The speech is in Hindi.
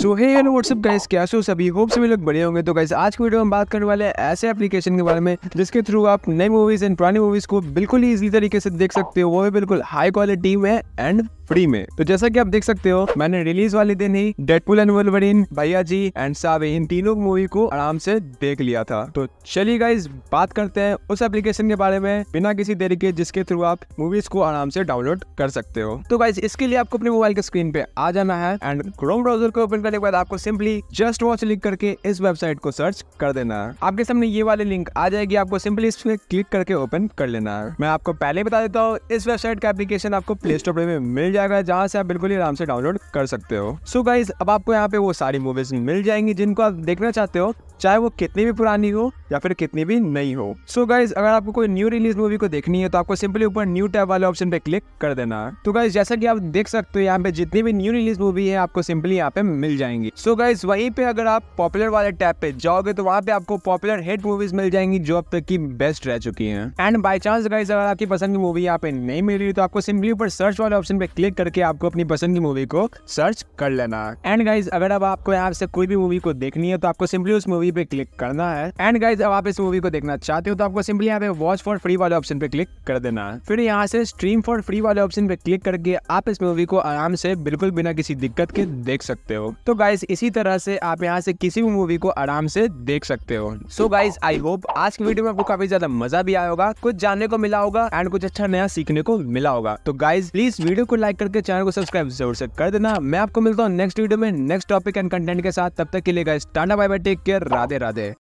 सो हे हेलो व्हाट्सअप गाइस कैसे हो सभी होप सभी लोग बढ़िया होंगे तो गाइस आज की वीडियो में बात करने वाले हैं ऐसे एप्लीकेशन के बारे में जिसके थ्रू आप नई मूवीज़ एंड पुरानी मूवीज़ को बिल्कुल ही ईजी तरीके से देख सकते हो वो भी बिल्कुल हाई क्वालिटी में एंड फ्री में तो जैसा कि आप देख सकते हो मैंने रिलीज वाले दिन ही डेडपुल एंड वुल्वरीन भैया जी एंड सावे इन तीनों मूवी को आराम से देख लिया था तो चलिए गाइज बात करते हैं उस एप्लीकेशन के बारे में बिना किसी देरी के जिसके थ्रू आप मूवीज को आराम से डाउनलोड कर सकते हो तो गाइज इसके लिए आपको अपने मोबाइल के स्क्रीन पे आ जाना है एंड क्रोम ब्राउजर को ओपन करने के बाद आपको सिंपली जस्ट वॉच लिख करके इस वेबसाइट को सर्च कर देना है आपके सामने ये वाले लिंक आ जाएगी आपको सिंपली इस क्लिक करके ओपन कर लेना है मैं आपको पहले बता देता हूँ इस वेबसाइट का एप्लीकेशन आपको प्ले स्टोर पे मिल जाएगा जहाँ से आप बिल्कुल ही आराम से डाउनलोड कर सकते हो सो so गाइज अब आपको यहाँ पे वो सारी मूवीज मिल जाएंगी जिनको आप देखना चाहते हो चाहे वो कितनी भी पुरानी हो या फिर कितनी भी नहीं हो सो so गाइज अगर आपको कोई न्यू रिलीज मूवी को देखनी है तो आपको सिंपली ऊपर न्यू टैब वाले ऑप्शन पे क्लिक कर देना है तो गाइज जैसा कि आप देख सकते हो यहाँ पे जितनी भी न्यू रिलीज मूवी है आपको सिंपली यहाँ पे मिल जाएंगी सो so गाइज वहीं पे अगर आप पॉपुलर वाले टैब पे जाओगे तो वहाँ पे आपको पॉपुलर हिट मूवीज मिल जाएंगी जो अब तक की बेस्ट रह चुकी है एंड बाई चांस गाइज अगर आपकी पसंद की मूवी यहाँ पे नहीं मिल रही तो आपको सिंपली ऊपर सर्च वाले ऑप्शन पे क्लिक करके आपको अपनी पसंद की मूवी को सर्च कर लेना एंड गाइज अगर अब आपको यहाँ से कोई भी मूवी को देखनी है तो आपको सिंपली उस मूवी पे क्लिक करना है एंड गाइज गाइज अब आप इस मूवी को देखना चाहते हो तो आपको सिंपली यहाँ पे वॉच फॉर फ्री वाले ऑप्शन पे क्लिक कर देना है फिर यहाँ से स्ट्रीम फॉर फ्री वाले ऑप्शन पे क्लिक करके आप इस मूवी को आराम से बिल्कुल बिना किसी दिक्कत के देख सकते हो तो गाइज इसी तरह से आप यहाँ से किसी भी मूवी को आराम से देख सकते हो सो गाइज आई होप आज की वीडियो में आपको काफी ज्यादा मजा भी आया होगा कुछ जानने को मिला होगा एंड कुछ अच्छा नया सीखने को मिला होगा तो गाइज प्लीज वीडियो को लाइक करके चैनल को सब्सक्राइब जरूर से कर देना मैं आपको मिलता हूँ नेक्स्ट वीडियो में नेक्स्ट टॉपिक एंड कंटेंट के साथ तब तक के लिए guys tata bye bye take care Radhe Radhe